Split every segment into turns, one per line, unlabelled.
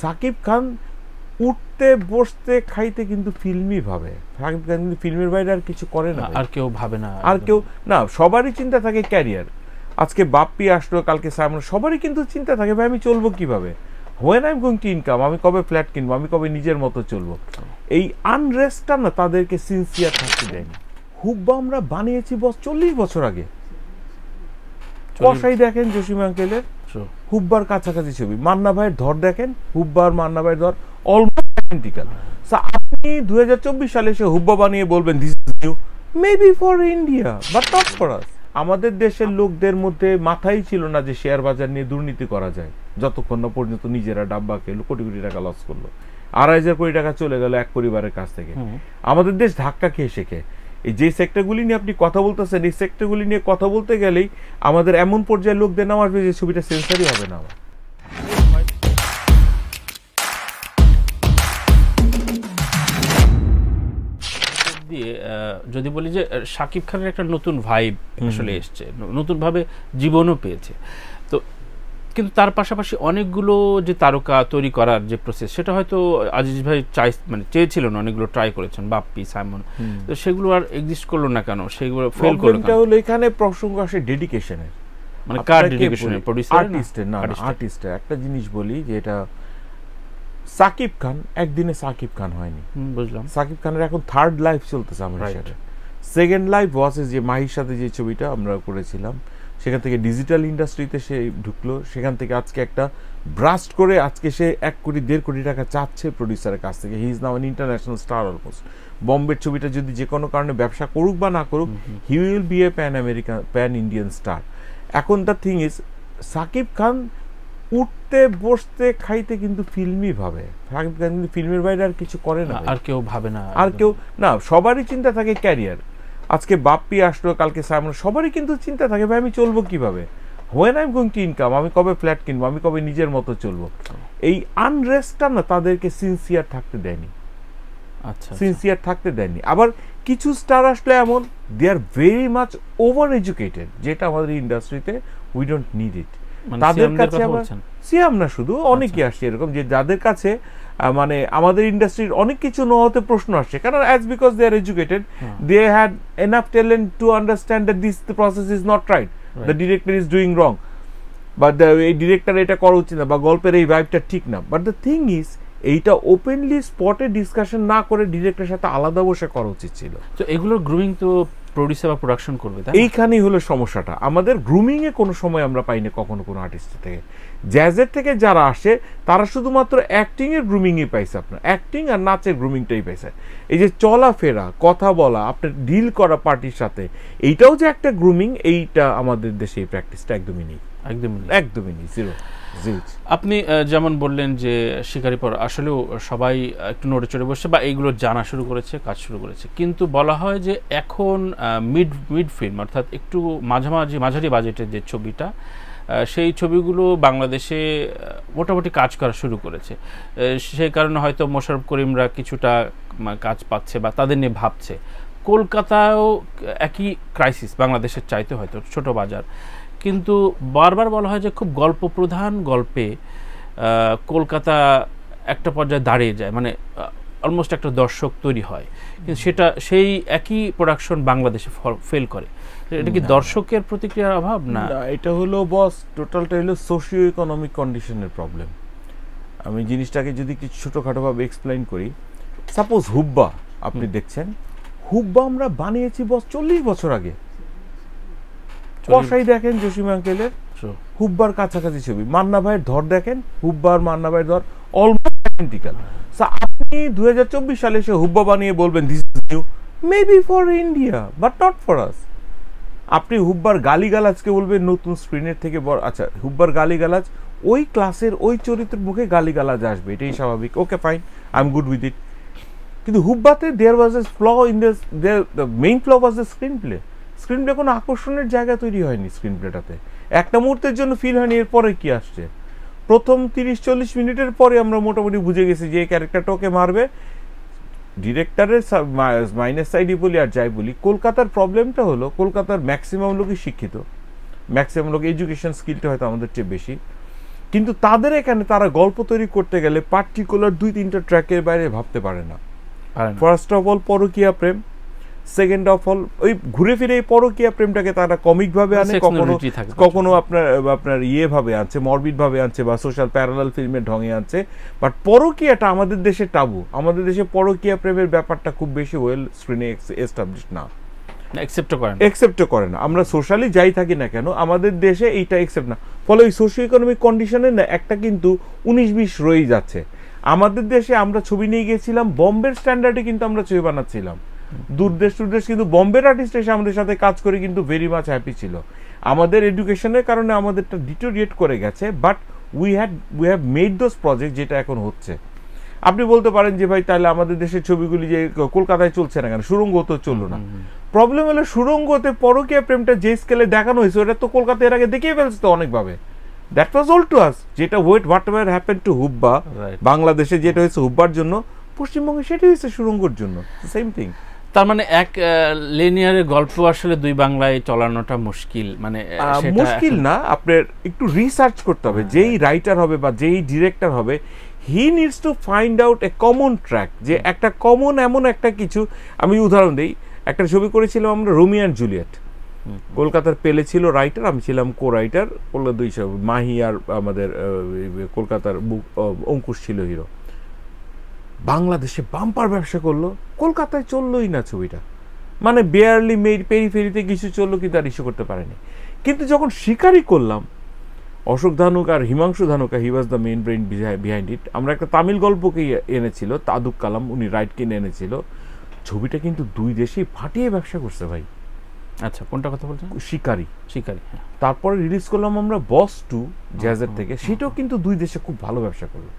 সাকিব খান উঠতে বসতে খাইতে কিন্তু ফিল্মি ভাবে সাকিব খান কিন্তু ফিল্মের বাইরে আর কিছু করে না আর কেউ ভাবে না আর কেউ না সবারই চিন্তা থাকে ক্যারিয়ার আজকে বাপ্পি আসলো কালকে সামনে সবারই কিন্তু চিন্তা থাকে ভাই আমি চলবো কিভাবে when I am going to income আমি কবে ফ্ল্যাট কিনবো আমি কবে নিজের মতো চলবো এই আনরেস্টটা না তাদেরকে সিনসিয়ার থাকতে দেয়নি হুব্বা আমরা বানিয়েছি বস চল্লিশ বছর আগে কষাই দেখেন জসিম আঙ্কেলের হুব্বার কাছাকাছি ছবি মান্না ভাইয়ের ধর দেখেন হুব্বার মান্না ভাইয়ের ধর অলমোস্ট আইডেন্টিক্যাল সো আপনি দু সালে এসে হুব্বা বানিয়ে বলবেন this is new maybe for India but not for us আমাদের দেশের লোকদের মধ্যে মাথাই ছিল না যে শেয়ার বাজার নিয়ে দুর্নীতি করা যায় যতক্ষণ না পর্যন্ত নিজেরা ডাব্বা খেলো কোটি কোটি টাকা লস করলো আড়াই হাজার কোটি টাকা চলে গেল এক পরিবারের কাছ থেকে আমাদের দেশ ধাক্কা খেয়ে শেখে এই যে সেক্টরগুলি নিয়ে আপনি কথা বলতেছেন এই সেক্টরগুলি নিয়ে কথা বলতে গেলেই আমাদের এমন পর্যায়ে লোকদের নাম আসবে যে ছবিটা সেন্সারই হবে না আমার
দিয়ে যদি বলি যে শাকিব খানের একটা নতুন ভাইব আসলে এসছে নতুনভাবে জীবনও পেয়েছে কিন্তু তার পাশাপাশি অনেকগুলো যে তারকা তৈরি করার যে প্রসেস সেটা হয়তো আজিজ ভাই চাই মানে চেয়েছিলেন অনেকগুলো ট্রাই করেছেন বাপ্পি সাইমন তো সেগুলো আর এক্সিস্ট করলো না কেন সেগুলো ফেল করলো হলো
এখানে প্রসঙ্গ আসে ডেডিকেশনের মানে কার ডেডিকেশনের আর্টিস্টের না আর্টিস্টের একটা জিনিস বলি যে এটা সাকিব খান একদিনে সাকিব খান হয়নি বুঝলাম সাকিব খানের এখন থার্ড লাইফ চলতেছে সেকেন্ড লাইফ ওয়াসে যে মাহির সাথে যে ছবিটা আমরা করেছিলাম সেখান থেকে ডিজিটাল ইন্ডাস্ট্রিতে সে ঢুকলো সেখান থেকে আজকে একটা ব্রাস্ট করে আজকে সে এক কোটি দেড় কোটি টাকা চাচ্ছে প্রডিউসারের কাছ থেকে he is now an international star almost বম্বের ছবিটা যদি যে কোনো কারণে ব্যবসা করুক বা না করুক he will be a pan American pan Indian star এখন the thing is Sakib Khan উঠতে বসতে খাইতে কিন্তু ফিল্মই ভাবে সাকিব খান কিন্তু ফিল্মের বাইরে আর কিছু করে না আর কেউ ভাবে না আর কেউ না সবারই চিন্তা থাকে ক্যারিয়ার আজকে বাপ্পি আসলো কালকে সামনে সবারই কিন্তু চিন্তা থাকে ভাই আমি চলবো কিভাবে when I am going to income আমি কবে ফ্ল্যাট কিনবো আমি কবে নিজের মতো চলবো এই আনরেস্টটা না তাদেরকে সিনসিয়ার থাকতে দেয়নি আচ্ছা সিনসিয়ার আচ্ছা। থাকতে দেয়নি আবার কিছু স্টার আসলে এমন they are very much over educated যেটা আমাদের ইন্ডাস্ট্রিতে উই ডোন্ট নিড ইট তাদের কাছে সিয়াম না শুধু অনেকেই আচ্ছা। আসছে এরকম যে যাদের কাছে মানে আমাদের ইন্ডাস্ট্রির অনেক কিছু নোহাতে প্রশ্ন আসছে কারণ as because they are educated they had enough talent to understand that this process is not right the director is doing wrong বা এই ডিরেক্টর এটা করা উচিত না বা গল্পের এই ভাইবটা ঠিক না বাট দ্য থিং ইজ এইটা ওপেনলি স্পটে ডিসকাশন না করে ডিরেক্টরের সাথে আলাদা বসে করা উচিত ছিল
তো এগুলোর গ্রুমিং তো প্রডিউসার বা প্রোডাকশন করবে
তাই এইখানেই হলো সমস্যাটা আমাদের গ্রুমিংয়ে কোনো সময় আমরা পাইনি কখনো কোনো আর্টিস্ট থেকে জ্যাজের থেকে যারা আসে তারা শুধুমাত্র অ্যাক্টিংয়ের গ্রুমিংই পাইছে আপনার অ্যাক্টিং আর নাচের গ্রুমিংটাই পাইছে এই যে চলাফেরা কথা বলা আপনার ডিল করা পার্টির সাথে এইটাও যে একটা গ্রুমিং এইটা আমাদের দেশে এই প্র্যাকটিসটা একদমই নেই একদমই একদমই নেই জিরো
আপনি যেমন বললেন যে শিকারি পর আসলেও সবাই একটু নড়ে চড়ে বসছে বা এইগুলো জানা শুরু করেছে কাজ শুরু করেছে কিন্তু বলা হয় যে এখন মিড মিড ফিল্ম অর্থাৎ একটু মাঝামাঝি মাঝারি বাজেটের যে ছবিটা সেই ছবিগুলো বাংলাদেশে মোটামুটি কাজ করা শুরু করেছে সেই কারণে হয়তো মোশারফ করিমরা কিছুটা কাজ পাচ্ছে বা তাদের নিয়ে ভাবছে কলকাতাও একই ক্রাইসিস বাংলাদেশের চাইতে হয়তো ছোট বাজার কিন্তু বারবার বলা হয় যে খুব গল্প প্রধান গল্পে কলকাতা একটা পর্যায়ে দাঁড়িয়ে যায় মানে অলমোস্ট একটা দর্শক তৈরি হয় কিন্তু সেটা সেই একই প্রোডাকশন বাংলাদেশে ফেল করে এটা কি দর্শকের প্রতিক্রিয়ার অভাব না
এটা হলো বস টোটালটা হলো সোশিও ইকোনমিক কন্ডিশনের প্রবলেম আমি জিনিসটাকে যদি কিছু ছোটোখাটোভাবে এক্সপ্লেন করি সাপোজ হুব্বা আপনি দেখছেন হুব্বা আমরা বানিয়েছি বস চল্লিশ বছর আগে কষাই দেখেন জসিম আঙ্কেলের হুব্বার কাছাকাছি ছবি মান্না ভাইয়ের ধর দেখেন হুব্বার মান্না ভাইয়ের ধর অলমোস্ট আইডেন্টিক্যাল আপনি দু সালে এসে হুব্বা বানিয়ে বলবেন this is new maybe for India but not for us আপনি হুব্বার গালিগালাজকে বলবেন নতুন স্ক্রিনের থেকে বড় আচ্ছা হুব্বার গালিগালাজ ওই ক্লাসের ওই চরিত্রের মুখে গালিগালাজ আসবে এটাই স্বাভাবিক okay fine I am good with it কিন্তু হুব্বাতে there was a flaw in the there main flaw was the screenplay screenplay কোনো আকর্ষণের জায়গা তৈরি হয়নি স্ক্রিন প্লেটাতে একটা মুহূর্তের জন্য ফিল হয়নি এরপরে কি আসছে প্রথম তিরিশ চল্লিশ মিনিটের পরে আমরা মোটামুটি বুঝে গেছি যে এই ক্যারেক্টারটা ওকে মারবে ডিরেক্টরের মাইনাস সাইডই বলি আর যাই বলি কলকাতার প্রবলেমটা হলো কলকাতার ম্যাক্সিমাম লোকই শিক্ষিত ম্যাক্সিমাম লোক এডুকেশন স্কিলটা হয়তো আমাদের চেয়ে বেশি কিন্তু তাদের এখানে তারা গল্প তৈরি করতে গেলে পার্টিকুলার দুই তিনটা ট্র্যাকের বাইরে ভাবতে পারে না ফার্স্ট অফ অল পরকীয়া প্রেম সেকেন্ড অফ অল ওই ঘুরে ফিরে পরকীয়া প্রেমটাকে তারা কমিকভাবে আনে কখনো কখনো আপনার আপনার ইয়েভাবে আনছে মরবিড আনছে বা সোশ্যাল প্যারালাল ফিল্মের ঢঙে আনছে বাট পরকীয়াটা আমাদের দেশে টাবু আমাদের দেশে পরকীয়া প্রেমের ব্যাপারটা খুব বেশি ওয়েল স্ক্রিনে এস্টাবলিশ না অ্যাকসেপ্টও করে না করে না আমরা সোশ্যালি যাই থাকি না কেন আমাদের দেশে এইটা অ্যাকসেপ্ট না ফলে ওই সোশিও ইকোনমিক কন্ডিশনে না একটা কিন্তু উনিশ বিশ রয়েই যাচ্ছে আমাদের দেশে আমরা ছবি নিয়ে গিয়েছিলাম বম্বের স্ট্যান্ডার্ডে কিন্তু আমরা ছবি বানাচ্ছিলাম দূরদেশ টুরদেশ কিন্তু বম্বের আর্টিস্ট এসে আমাদের সাথে কাজ করে কিন্তু ভেরি মাচ হ্যাপি ছিল আমাদের এডুকেশনের কারণে আমাদেরটা ডিটোরিয়েট করে গেছে but we had we have made those project যেটা এখন হচ্ছে আপনি বলতে পারেন যে ভাই তাহলে আমাদের দেশের ছবিগুলি যে কলকাতায় চলছে না কেন সুরঙ্গ তো চললো না প্রবলেম হলো সুরঙ্গতে পরকীয়া প্রেমটা যে স্কেলে দেখানো হয়েছে ওটা তো কলকাতা এর আগে দেখিয়ে ফেলছে তো অনেকভাবে that was all to us যেটা wait what were happen to Hubba বাংলাদেশে যেটা হয়েছে হুব্বার জন্য পশ্চিমবঙ্গে সেটাই হয়েছে সুরঙ্গর জন্য সেম থিং
তার মানে এক লিনিয়ারের গল্প আসলে দুই বাংলায় চলানোটা মুশকিল মানে
মুশকিল না আপনার একটু রিসার্চ করতে হবে হ্যাঁ, যেই রাইটার হ্যাঁ। হবে বা যেই ডিরেক্টর হবে he needs to find out a common track যে একটা কমন এমন একটা কিছু আমি উদাহরণ দিই একটা ছবি করেছিলাম আমরা রোমি অ্যান্ড জুলিয়েট কলকাতার পেলে ছিল রাইটার আমি ছিলাম কো রাইটার ওগুলো দুই সব মাহি আর আমাদের কলকাতার বুক অঙ্কুশ ছিল হিরো বাংলাদেশে বাম্পার ব্যবসা করলো কলকাতায় চললোই না ছবিটা মানে বেয়ারলি মেড পেরিফেরিতে কিছু চললো কিন্তু আর ইস্যু করতে পারেনি কিন্তু যখন শিকারই করলাম অশোক ধানুক আর Himanshu Dhanuka he was the main brain behind it আমরা একটা তামিল গল্পকে এনেছিল তাদুক কালাম উনি রাইট কিনে এনেছিল ছবিটা কিন্তু দুই দেশেই ফাটিয়ে ব্যবসা করছে ভাই আচ্ছা কোনটা কথা বলছেন শিকারি শিকারি হ্যাঁ। তারপরে রিলিজ করলাম আমরা বস টু জ্যাজের থেকে সেটাও কিন্তু দুই দেশে খুব ভালো ব্যবসা করলো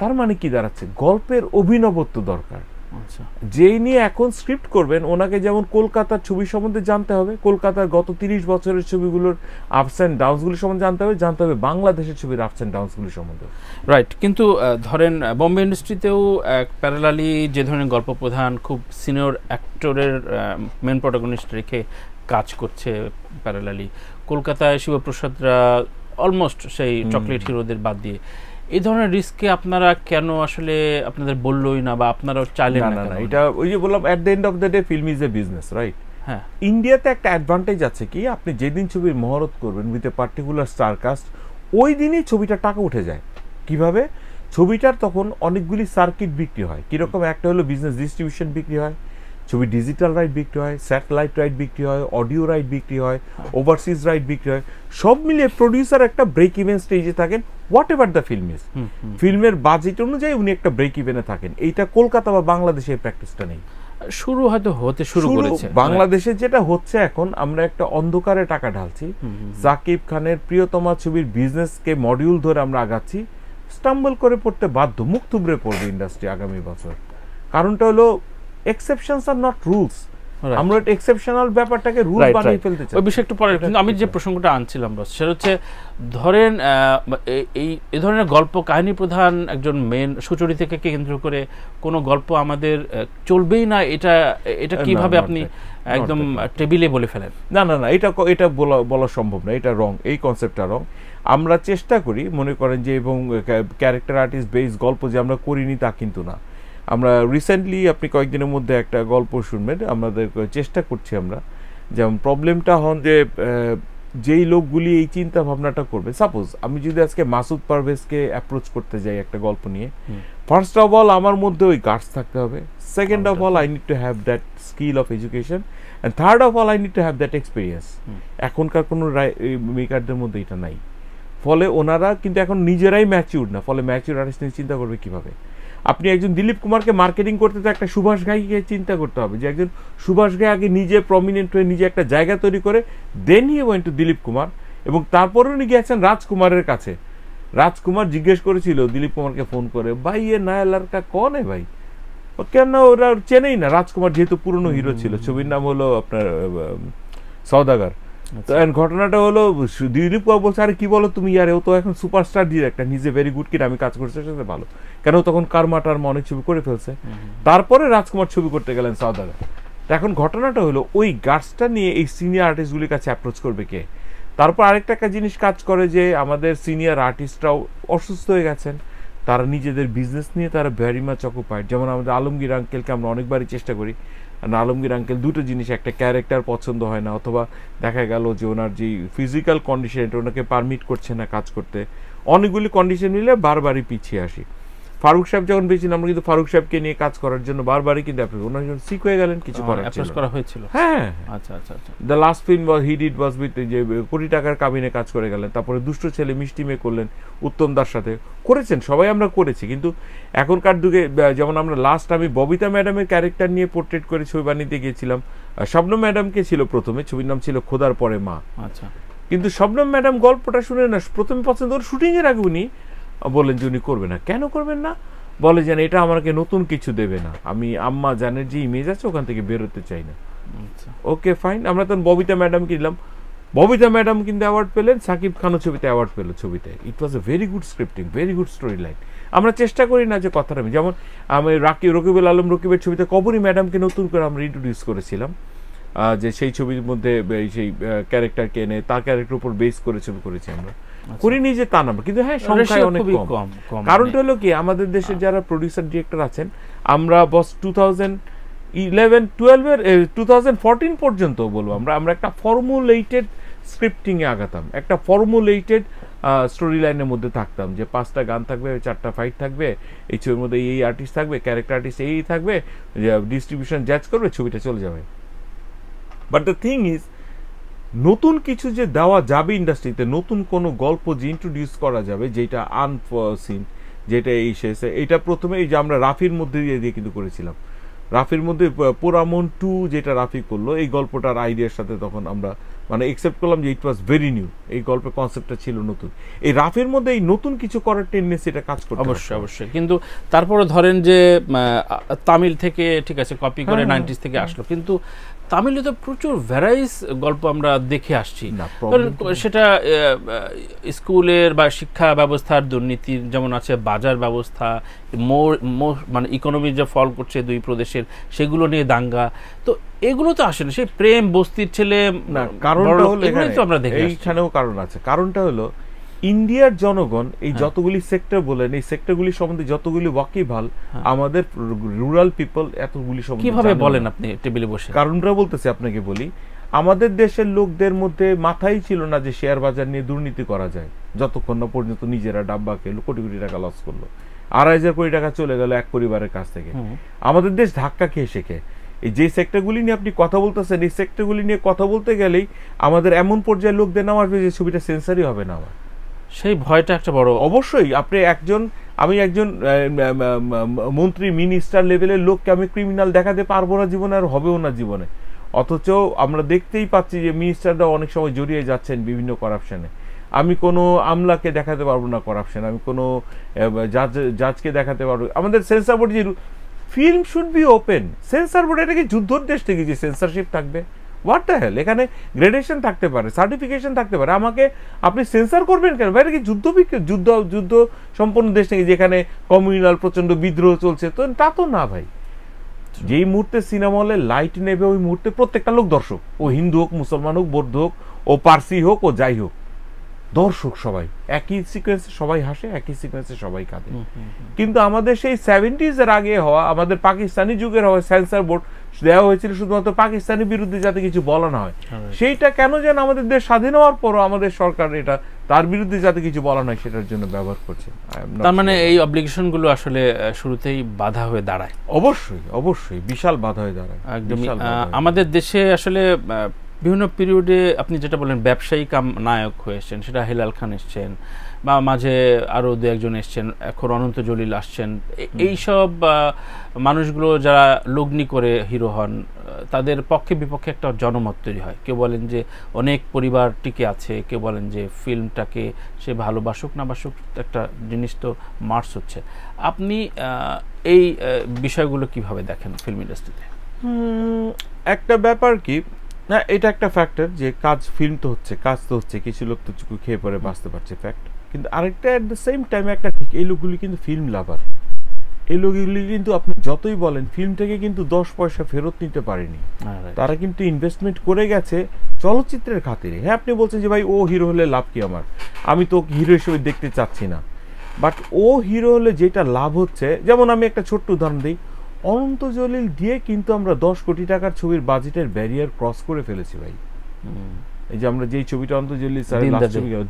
তার মানে কি দাঁড়াচ্ছে গল্পের অভিনবত্ব দরকার আচ্ছা। যেই নিয়ে এখন স্ক্রিপ্ট করবেন ওনাকে যেমন কলকাতার ছবি সম্বন্ধে জানতে হবে কলকাতার গত তিরিশ বছরের ছবিগুলোর আপস অ্যান্ড ডাউনসগুলি সম্বন্ধে জানতে হবে জানতে হবে বাংলাদেশের ছবির আপস অ্যান্ড ডাউনসগুলি সম্বন্ধে রাইট কিন্তু
ধরেন বম্বে ইন্ডাস্ট্রিতেও এক প্যারালালি যে ধরনের গল্প প্রধান খুব সিনিয়র অ্যাক্টরের মেন প্রোটাগনিস্ট রেখে কাজ করছে প্যারালালি কলকাতায় শিবপ্রসাদরা অলমোস্ট সেই চকলেট হিরোদের বাদ দিয়ে এই ধরনের রিস্কে আপনারা কেন আসলে আপনাদের বললই না বা আপনারাও চাইলেন না না এটা ওই যে বললাম at the end of
the day film is a business right হ্যাঁ ইন্ডিয়াতে একটা অ্যাডভান্টেজ আছে কি আপনি যেদিন ছবির মহরত করবেন উইথ এ পার্টিকুলার কাস্ট ওই দিনই ছবিটা টাকা উঠে যায় কিভাবে ছবিটার তখন অনেকগুলি সার্কিট বিক্রি হয় কীরকম একটা হলো বিজনেস ডিস্ট্রিবিউশন বিক্রি হয় ছবি ডিজিটাল রাইট বিক্রি হয় স্যাটেলাইট রাইট বিক্রি হয় অডিও রাইট বিক্রি হয় ওভারসিজ রাইট বিক্রি হয় সব মিলিয়ে প্রডিউসার একটা ব্রেক ইভেন স্টেজে থাকেন whatever the film is ফিল্মের বাজেট অনুযায়ী উনি একটা ব্রেক ইভেনে থাকেন এইটা কলকাতা বা বাংলাদেশের প্র্যাকটিসটা নেই শুরু হয়তো হতে শুরু করেছে বাংলাদেশে যেটা হচ্ছে এখন আমরা একটা অন্ধকারে টাকা ঢালছি সাকিব খানের প্রিয়তমা ছবির বিজনেসকে মডিউল ধরে আমরা আগাচ্ছি স্টাম্বল করে পড়তে বাধ্য মুখ থুবড়ে পড়বে ইন্ডাস্ট্রি আগামী বছর কারণটা হলো এক্সেপশনস আর নট রুলস আমরা একটা এক্সেপশনাল ব্যাপারটাকে রুল বানিয়ে ফেলতে চাই ওই বিষয়ে একটু পরে কিন্তু আমি যে প্রসঙ্গটা
আনছিলাম বস সেটা হচ্ছে ধরেন এই এই ধরনের গল্প কাহিনী প্রধান একজন মেন সুচরি থেকে কেন্দ্র করে কোনো গল্প আমাদের চলবেই না এটা এটা কিভাবে আপনি একদম টেবিলে বলে ফেলেন
না না না এটা এটা বলা বলা সম্ভব না এটা রং এই কনসেপ্টটা রং আমরা চেষ্টা করি মনে করেন যে এবং ক্যারেক্টার আর্টিস্ট বেস গল্প যে আমরা করিনি তা কিন্তু না আমরা রিসেন্টলি আপনি কয়েকদিনের মধ্যে একটা গল্প শুনবেন আমাদের চেষ্টা করছি আমরা যেমন প্রবলেমটা হন যে যেই লোকগুলি এই চিন্তা ভাবনাটা করবে সাপোজ আমি যদি আজকে মাসুদ পারভেজকে অ্যাপ্রোচ করতে যাই একটা গল্প নিয়ে ফার্স্ট অফ অল আমার মধ্যে ওই গার্ডস থাকতে হবে second of all I need to have that skill of education and third of all I need to have that experience এখনকার কোনো মেকারদের মধ্যে এটা নাই ফলে ওনারা কিন্তু এখন নিজেরাই ম্যাচিউর না ফলে ম্যাচিউর আর্টিস্ট চিন্তা করবে কীভাবে আপনি একজন দিলীপ কুমারকে মার্কেটিং করতে তো একটা সুভাষ ঘাইকে চিন্তা করতে হবে যে একজন সুভাষ ঘাই আগে নিজে প্রমিনেন্ট হয়ে নিজে একটা জায়গা তৈরি করে then he went to Dilip Kumar এবং তারপরে উনি গিয়েছেন রাজকুমারের কাছে রাজকুমার জিজ্ঞেস করেছিল দিলীপ কুমারকে ফোন করে ভাই এ নায়া লারকা কন এ ভাই কেন ওরা চেনেই না রাজকুমার যেহেতু পুরনো হিরো ছিল ছবির নাম হলো আপনার সৌদাগার আচ্ছা। ঘটনাটা হলো দিলীপ কর বলছে আরে কি বলো তুমি ও তো এখন সুপারস্টার ডিরেক্টর নিজে ভেরি গুড কিনা আমি কাজ করছি সেটা ভালো কেন তখন ছবি করে ফেলছে তারপরে রাজকুমার ছবি করতে গেলেন সাউদাগা এখন ঘটনাটা হলো ওই গার্ডসটা নিয়ে এই সিনিয়র আর্টিস্টগুলির কাছে অ্যাপ্রোচ করবে কে তারপর আরেকটা একটা জিনিস কাজ করে যে আমাদের সিনিয়র আর্টিস্টরাও অসুস্থ হয়ে গেছেন তারা নিজেদের বিজনেস নিয়ে তারা ভ্যারি মাছ অকুপায় যেমন আমাদের আলমগীর আঙ্কেলকে আমরা অনেকবারই চেষ্টা করি আর আলমগীর আঙ্কেল দুটো জিনিস একটা ক্যারেক্টার পছন্দ হয় না অথবা দেখা গেল যে ওনার যে ফিজিক্যাল কন্ডিশন এটা ওনাকে পারমিট করছে না কাজ করতে অনেকগুলি কন্ডিশন মিলে বারবারই পিছিয়ে আসি ফারুক সাহেব যখন বেশি আমরা কিন্তু ফারুক সাহেবকে নিয়ে কাজ করার জন্য বারবারই কিন্তু অ্যাপ্রোচ ওনার জন্য সিক হয়ে গেলেন কিছু করার অ্যাপ্রোচ করা হয়েছিল হ্যাঁ, হ্যাঁ, হ্যাঁ। আচ্ছা আচ্ছা the last film was he did was with যে কোটি টাকার কাবিনে কাজ করে গেলেন তারপরে দুষ্ট ছেলে মিষ্টি মেয়ে করলেন উত্তম দার সাথে করেছেন সবাই আমরা করেছি কিন্তু এখনকার যুগে যেমন আমরা লাস্ট আমি ববিতা ম্যাডামের ক্যারেক্টার নিয়ে পোর্ট্রেট করে ছবি বানিতে গিয়েছিলাম স্বপ্ন ম্যাডামকে ছিল প্রথমে ছবির নাম ছিল খোদার পরে মা আচ্ছা কিন্তু স্বপ্ন ম্যাডাম গল্পটা শুনে না প্রথমে পছন্দ শুটিংয়ের আগে উনি বললেন যে উনি করবেন না কেন করবেন না বলে যেন এটা আমাকে নতুন কিছু দেবে না আমি আম্মা জানের যে ইমেজ আছে ওখান থেকে বেরোতে চাই না আচ্ছা। ওকে ফাইন আমরা তখন ববিতা ম্যাডাম কিনলাম ববিতা ম্যাডাম কিন্তু অ্যাওয়ার্ড পেলেন সাকিব খানও ছবিতে অ্যাওয়ার্ড পেল ছবিতে it was a very good scripting very good story line আমরা চেষ্টা করি না যে কথাটা আমি যেমন আমি রাকিব রকিবুল আলম রকিবের ছবিতে কবরী ম্যাডামকে নতুন করে আমরা ইন্ট্রোডিউস করেছিলাম যে সেই ছবির মধ্যে সেই ক্যারেক্টারকে এনে তার ক্যারেক্টার উপর বেস করে ছবি করেছি আমরা আচ্ছা। করিনি নিজে তা নাম কিন্তু হ্যাঁ সংখ্যায় অনেক কম কারণটা হলো কি আমাদের দেশে যারা প্রডিউসার ডিরেক্টর আছেন আমরা বস টু থাউজেন্ড ইলেভেন টুয়েলভের টু থাউজেন্ড ফোরটিন পর্যন্ত বলবো আমরা আমরা একটা ফর্মুলেটেড স্ক্রিপ্টিংয়ে আগাতাম একটা ফর্মুলেটেড স্টোরি লাইনের মধ্যে থাকতাম যে পাঁচটা গান থাকবে চারটা ফাইট থাকবে এই ছবির মধ্যে এই আর্টিস্ট থাকবে ক্যারেক্টার আর্টিস্ট এই থাকবে ডিস্ট্রিবিউশন জাজ করবে ছবিটা চলে যাবে বাট দ্য থিং ইজ নতুন কিছু যে দেওয়া যাবে ইন্ডাস্ট্রিতে নতুন কোনো গল্প যে ইন্ট্রোডিউস করা যাবে যেটা আনসিন যেটা এই শেষে এটা প্রথমে এই যে আমরা রাফির মধ্যে দিয়ে দিয়ে কিন্তু করেছিলাম রাফির মধ্যে পোরামন টু যেটা রাফি করলো এই গল্পটার আইডিয়ার সাথে তখন আমরা মানে একসেপ্ট করলাম যে ইট ওয়াজ ভেরি নিউ এই গল্পের কনসেপ্টটা ছিল নতুন এই রাফের মধ্যে এই নতুন কিছু করার টেন্ডেন্সি এটা কাজ করতে অবশ্যই
অবশ্যই কিন্তু তারপরে ধরেন যে তামিল থেকে ঠিক আছে কপি করে নাইনটিস হ্যাঁ, থেকে হ্যাঁ। আসলো কিন্তু তামিলে তো প্রচুর ভ্যারাইস গল্প আমরা দেখে আসছি সেটা স্কুলের বা শিক্ষা ব্যবস্থার দুর্নীতি যেমন আছে বাজার ব্যবস্থা মোর মোর মানে ইকোনমি যা ফল করছে দুই প্রদেশের সেগুলো নিয়ে দাঙ্গা
তো এগুলো তো আসে না
সেই প্রেম বস্তির ছেলে
না কারণটা হলো এখানে তো আমরা দেখি এইখানেও কারণ আছে কারণটা হলো ইন্ডিয়ার জনগণ এই হ্যাঁ। যতগুলি সেক্টর বলেন এই সেক্টরগুলি সম্বন্ধে যতগুলি ওয়াকিবহাল হ্যাঁ। আমাদের রুরাল পিপল এতগুলি সম্বন্ধে কিভাবে বলেন আপনি টেবিলে বসে কারণটা বলতেছি আপনাকে বলি আমাদের দেশের লোকদের মধ্যে মাথাই ছিল না যে শেয়ার বাজার নিয়ে দুর্নীতি করা যায় যতক্ষণ না পর্যন্ত নিজেরা ডাব্বাকে কোটি কোটি টাকা লস করলো আড়াই হাজার কোটি টাকা চলে গেল এক পরিবারের কাছ থেকে আমাদের দেশ ধাক্কা খেয়ে শেখে এই যে সেক্টরগুলি নিয়ে আপনি কথা বলতেছেন এই সেক্টরগুলি নিয়ে কথা বলতে গেলেই আমাদের এমন পর্যায়ে লোকদের নাম আসবে যে ছবিটা সেন্সারই হবে না আমার সেই ভয়টা একটা বড় অবশ্যই আপনি একজন আমি একজন মন্ত্রী মিনিস্টার লেভেলের লোককে আমি ক্রিমিনাল দেখাতে পারবো না জীবনে আর হবেও না জীবনে অথচ আমরা দেখতেই পাচ্ছি যে মিনিস্টাররা অনেক সময় জড়িয়ে যাচ্ছেন বিভিন্ন করাপশনে আমি কোনো আমলাকে দেখাতে পারবো না করাপশন আমি কোনো জাজ জাজকে দেখাতে পারবো আমাদের সেন্সার বোর্ড যে film should be open censor board এটা কি যুদ্ধর দেশ থেকে যে সেন্সারশিপ থাকবে হোয়াট দ্য হেল এখানে গ্রেডেশন থাকতে পারে সার্টিফিকেশন থাকতে পারে আমাকে আপনি সেন্সার করবেন কেন বাইরে কি যুদ্ধ যুদ্ধ যুদ্ধ সম্পন্ন দেশ নাকি যেখানে কমিউনাল প্রচণ্ড বিদ্রোহ চলছে তো তা তো না ভাই যেই মুহূর্তে সিনেমা হলে লাইট নেবে ওই মুহূর্তে প্রত্যেকটা লোক দর্শক ও হিন্দু হোক মুসলমান হোক বৌদ্ধ হোক ও পার্সি হোক ও যাই হোক দর্শক সবাই একই সিকোয়েন্সে সবাই হাসে একই সিকোয়েন্সে সবাই কাঁদে কিন্তু আমাদের সেই সেভেন্টিজ এর আগে হওয়া আমাদের পাকিস্তানি যুগের হওয়া সেন্সার বোর্ড দেওয়া হয়েছিল শুধুমাত্র পাকিস্তানি বিরুদ্ধে যাতে কিছু বলা না হয় হ্যাঁ, হ্যাঁ। সেইটা কেন যেন আমাদের দেশ স্বাধীন হওয়ার পরও আমাদের সরকার এটা তার বিরুদ্ধে যাতে কিছু বলা নয় সেটার জন্য ব্যবহার করছে তার
মানে এই অবলিগেশন গুলো আসলে শুরুতেই বাধা হয়ে দাঁড়ায় অবশ্যই
অবশ্যই বিশাল বাধা হয়ে দাঁড়ায়
একদম আমাদের দেশে আসলে বিভিন্ন পিরিয়ডে আপনি যেটা বলেন ব্যবসায়ী কাম নায়ক হয়েছেন সেটা হেলাল খান এসছেন বা মাঝে আরও দু একজন এসছেন এখন অনন্ত জলিল আসছেন এইসব মানুষগুলো যারা লগ্নি করে হিরো হন তাদের পক্ষে বিপক্ষে একটা জনমত তৈরি হয় কেউ বলেন যে অনেক পরিবার টিকে আছে কেউ বলেন যে ফিল্মটাকে সে ভালোবাসুক না বাসুক একটা জিনিস তো মার্স হচ্ছে আপনি এই বিষয়গুলো কিভাবে দেখেন ফিল্ম ইন্ডাস্ট্রিতে
একটা ব্যাপার কি না এটা একটা ফ্যাক্টর যে কাজ ফিল্ম তো হচ্ছে কাজ তো হচ্ছে কিছু লোক তো চুকু খেয়ে পরে বাঁচতে পারছে ফ্যাক্ট কিন্তু আরেকটা অ্যাট দ্য সেম টাইমে একটা ঠিক এই লোকগুলি কিন্তু ফিল্ম লাভার এই লোকগুলি কিন্তু আপনি যতই বলেন ফিল্ম থেকে কিন্তু দশ পয়সা ফেরত নিতে পারেনি তারা কিন্তু ইনভেস্টমেন্ট করে গেছে চলচ্চিত্রের খাতিরে হ্যাঁ আপনি বলছেন যে ভাই ও হিরো হলে লাভ কি আমার আমি তো হিরো হিসেবে দেখতে চাচ্ছি না বাট ও হিরো হলে যেটা লাভ হচ্ছে যেমন আমি একটা ছোট্ট উদাহরণ দিই অনন্ত জলিল দিয়ে কিন্তু আমরা দশ কোটি টাকার ছবির বাজেটের ব্যারিয়ার ক্রস করে ফেলেছি ভাই এই যে আমরা যেই ছবিটা অনন্ত জলিল স্যারের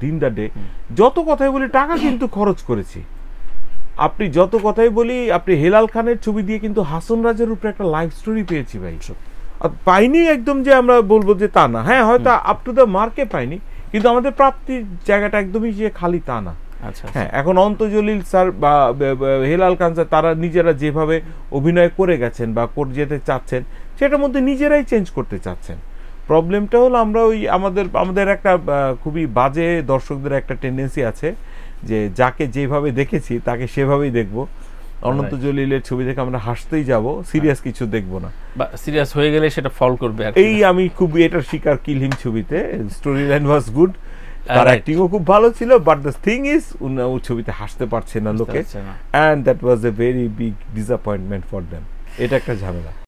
দিন দা ডে যত কথাই বলি টাকা কিন্তু খরচ করেছি আপনি যত কথাই বলি আপনি হেলাল খানের ছবি দিয়ে কিন্তু হাসন রাজের উপরে একটা লাইফ স্টোরি পেয়েছি ভাই পাইনি একদম যে আমরা বলবো যে তা না হ্যাঁ হয়তো আপ টু দ্য মার্কে পাইনি কিন্তু আমাদের প্রাপ্তির জায়গাটা একদমই যে খালি তা না আচ্ছা, আচ্ছা। হ্যাঁ এখন অন্তজলিল স্যার বা হেলাল খান স্যার তারা নিজেরা যেভাবে অভিনয় করে গেছেন বা করে যেতে চাচ্ছেন সেটার মধ্যে নিজেরাই চেঞ্জ করতে চাচ্ছেন প্রবলেমটা হলো আমরা ওই আমাদের আমাদের একটা খুবই বাজে দর্শকদের একটা টেন্ডেন্সি আছে যে যাকে যেভাবে দেখেছি তাকে সেভাবেই দেখব অনন্ত জলিলের ছবি দেখে আমরা হাসতেই যাব সিরিয়াস হ্যাঁ। কিছু দেখব না
বা সিরিয়াস হয়ে গেলে সেটা ফল করবে
এই আমি খুবই এটা শিকার কিল হিম ছবিতে স্টোরি লাইন ওয়াজ গুড তার অ্যাক্টিংও খুব ভালো ছিল বাট দ্য থিং ইজ ওই ছবিতে হাসতে পারছে না লোকে and that was a very big disappointment for them এটা একটা ঝামেলা